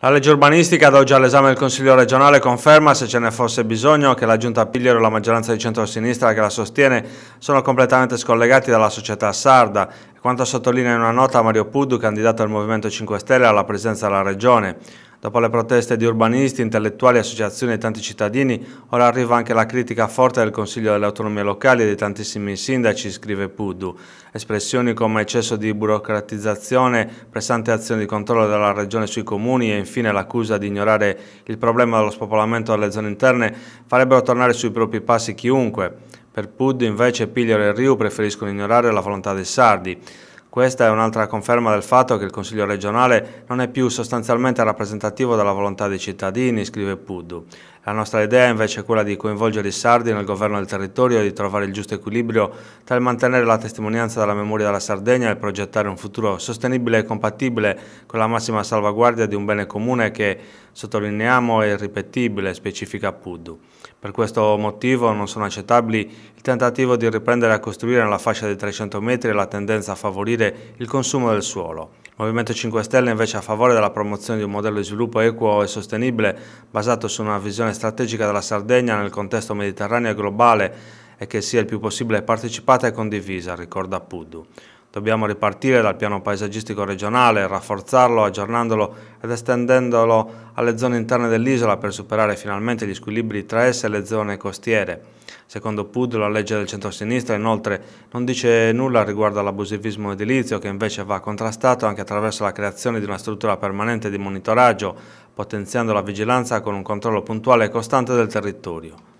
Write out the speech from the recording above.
La legge urbanistica ad oggi all'esame del Consiglio regionale conferma, se ce ne fosse bisogno, che la Giunta Pigliero e la maggioranza di centrosinistra che la sostiene sono completamente scollegati dalla società sarda, quanto sottolinea in una nota Mario Puddu, candidato al Movimento 5 Stelle alla presidenza della Regione. Dopo le proteste di urbanisti, intellettuali, associazioni e tanti cittadini, ora arriva anche la critica forte del Consiglio delle Autonomie Locali e di tantissimi sindaci, scrive Puddu. Espressioni come eccesso di burocratizzazione, pressante azione di controllo della Regione sui comuni e infine l'accusa di ignorare il problema dello spopolamento delle zone interne farebbero tornare sui propri passi chiunque. Per Puddu invece Pigliore e Riu preferiscono ignorare la volontà dei sardi. Questa è un'altra conferma del fatto che il Consiglio regionale non è più sostanzialmente rappresentativo della volontà dei cittadini, scrive Puddu. La nostra idea invece è quella di coinvolgere i sardi nel governo del territorio e di trovare il giusto equilibrio tra il mantenere la testimonianza della memoria della Sardegna e progettare un futuro sostenibile e compatibile con la massima salvaguardia di un bene comune che, sottolineiamo, è irripetibile, specifica Puddu. Per questo motivo non sono accettabili il tentativo di riprendere a costruire nella fascia dei 300 metri la tendenza a favorire il consumo del suolo. Il Movimento 5 Stelle invece è a favore della promozione di un modello di sviluppo equo e sostenibile basato su una visione strategica della Sardegna nel contesto mediterraneo e globale e che sia il più possibile partecipata e condivisa, ricorda Puddu. Dobbiamo ripartire dal piano paesaggistico regionale, rafforzarlo, aggiornandolo ed estendendolo alle zone interne dell'isola per superare finalmente gli squilibri tra esse e le zone costiere. Secondo PUD la legge del centrosinistra inoltre non dice nulla riguardo all'abusivismo edilizio che invece va contrastato anche attraverso la creazione di una struttura permanente di monitoraggio, potenziando la vigilanza con un controllo puntuale e costante del territorio.